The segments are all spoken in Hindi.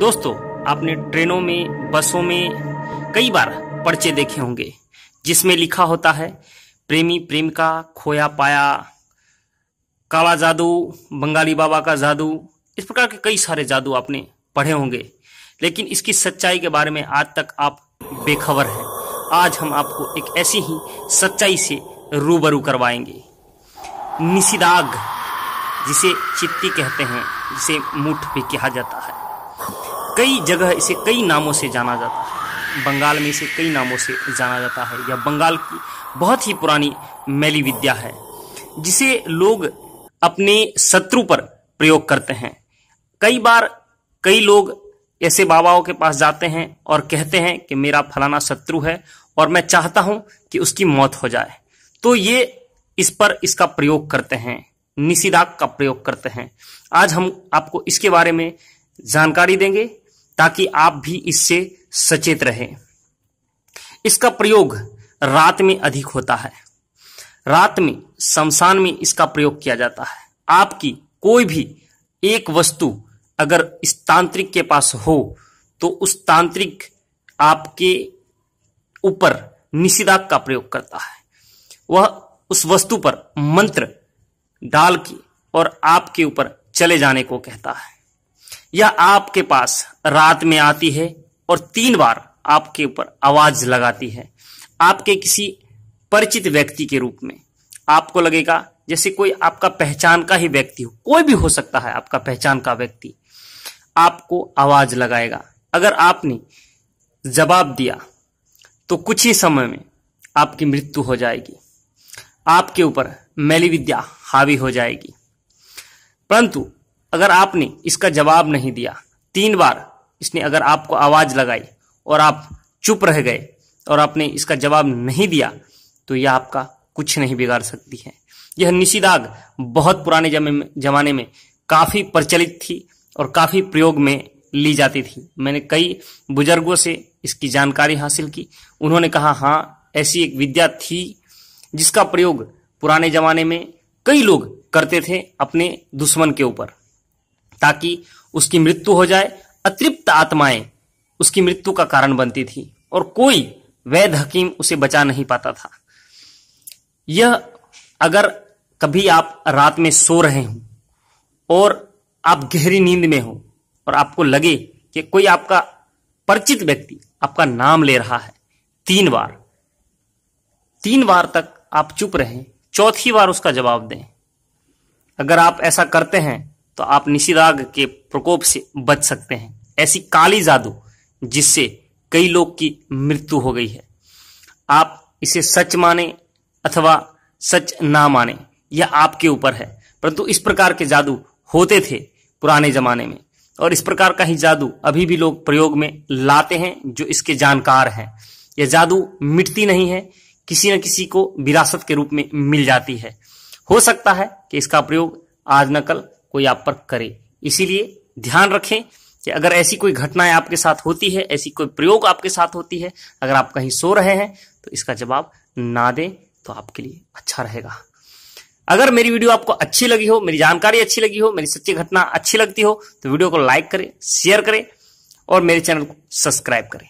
दोस्तों आपने ट्रेनों में बसों में कई बार पर्चे देखे होंगे जिसमें लिखा होता है प्रेमी प्रेमिका खोया पाया काला जादू बंगाली बाबा का जादू इस प्रकार के कई सारे जादू आपने पढ़े होंगे लेकिन इसकी सच्चाई के बारे में आज तक आप बेखबर हैं आज हम आपको एक ऐसी ही सच्चाई से रूबरू करवाएंगे निशिदाग जिसे चित्ती कहते हैं जिसे मुठ भी कहा जाता है कई जगह इसे कई नामों से जाना जाता है बंगाल में इसे कई नामों से जाना जाता है यह बंगाल की बहुत ही पुरानी मैली विद्या है जिसे लोग अपने शत्रु पर प्रयोग करते हैं कई बार कई लोग ऐसे बाबाओं के पास जाते हैं और कहते हैं कि मेरा फलाना शत्रु है और मैं चाहता हूं कि उसकी मौत हो जाए तो ये इस पर इसका प्रयोग करते हैं निशिदाक का प्रयोग करते हैं आज हम आपको इसके बारे में जानकारी देंगे ताकि आप भी इससे सचेत रहें इसका प्रयोग रात में अधिक होता है रात में शमशान में इसका प्रयोग किया जाता है आपकी कोई भी एक वस्तु अगर इस तांत्रिक के पास हो तो उस तांत्रिक आपके ऊपर निशिदाग का प्रयोग करता है वह उस वस्तु पर मंत्र डाल के और आपके ऊपर चले जाने को कहता है या आपके पास रात में आती है और तीन बार आपके ऊपर आवाज लगाती है आपके किसी परिचित व्यक्ति के रूप में आपको लगेगा जैसे कोई आपका पहचान का ही व्यक्ति हो कोई भी हो सकता है आपका पहचान का व्यक्ति आपको आवाज लगाएगा अगर आपने जवाब दिया तो कुछ ही समय में आपकी मृत्यु हो जाएगी आपके ऊपर मैली विद्या हावी हो जाएगी परंतु अगर आपने इसका जवाब नहीं दिया तीन बार इसने अगर आपको आवाज़ लगाई और आप चुप रह गए और आपने इसका जवाब नहीं दिया तो यह आपका कुछ नहीं बिगाड़ सकती है यह निशिदाग बहुत पुराने जमाने में काफ़ी प्रचलित थी और काफ़ी प्रयोग में ली जाती थी मैंने कई बुजुर्गों से इसकी जानकारी हासिल की उन्होंने कहा हाँ ऐसी एक विद्या थी जिसका प्रयोग पुराने जमाने में कई लोग करते थे अपने दुश्मन के ऊपर ताकि उसकी मृत्यु हो जाए अतृप्त आत्माएं उसकी मृत्यु का कारण बनती थी और कोई वैध हकीम उसे बचा नहीं पाता था यह अगर कभी आप रात में सो रहे हो और आप गहरी नींद में हो और आपको लगे कि कोई आपका परिचित व्यक्ति आपका नाम ले रहा है तीन बार तीन बार तक आप चुप रहें चौथी बार उसका जवाब दें अगर आप ऐसा करते हैं तो आप निशिराग के प्रकोप से बच सकते हैं ऐसी काली जादू जिससे कई लोग की मृत्यु हो गई है आप इसे सच माने अथवा सच ना माने यह आपके ऊपर है परंतु इस प्रकार के जादू होते थे पुराने जमाने में और इस प्रकार का ही जादू अभी भी लोग प्रयोग में लाते हैं जो इसके जानकार हैं यह जादू मिटती नहीं है किसी न किसी को विरासत के रूप में मिल जाती है हो सकता है कि इसका प्रयोग आज न कल कोई आप पर करे इसीलिए ध्यान रखें कि अगर ऐसी कोई घटनाएं आपके साथ होती है ऐसी कोई प्रयोग आपके साथ होती है अगर आप कहीं सो रहे हैं तो इसका जवाब ना दें तो आपके लिए अच्छा रहेगा अगर मेरी वीडियो आपको अच्छी लगी हो मेरी जानकारी अच्छी लगी हो मेरी सच्ची घटना अच्छी लगती हो तो वीडियो को लाइक करें शेयर करें और मेरे चैनल को सब्सक्राइब करें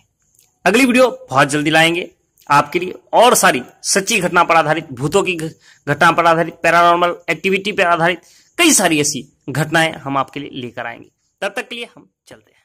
अगली वीडियो बहुत जल्दी लाएंगे आपके लिए और सारी सच्ची घटना पर आधारित भूतों की घटना पर आधारित पैरानॉर्मल एक्टिविटी पर आधारित कई सारी ऐसी घटनाएं हम आपके लिए लेकर आएंगे तब तक के लिए हम चलते हैं